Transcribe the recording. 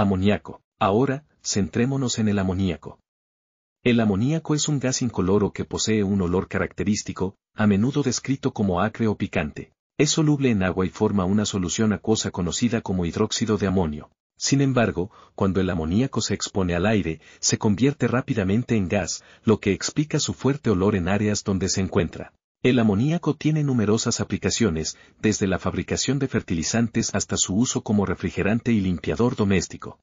Amoníaco. Ahora, centrémonos en el amoníaco. El amoníaco es un gas incoloro que posee un olor característico, a menudo descrito como acre o picante. Es soluble en agua y forma una solución acuosa conocida como hidróxido de amonio. Sin embargo, cuando el amoníaco se expone al aire, se convierte rápidamente en gas, lo que explica su fuerte olor en áreas donde se encuentra. El amoníaco tiene numerosas aplicaciones, desde la fabricación de fertilizantes hasta su uso como refrigerante y limpiador doméstico.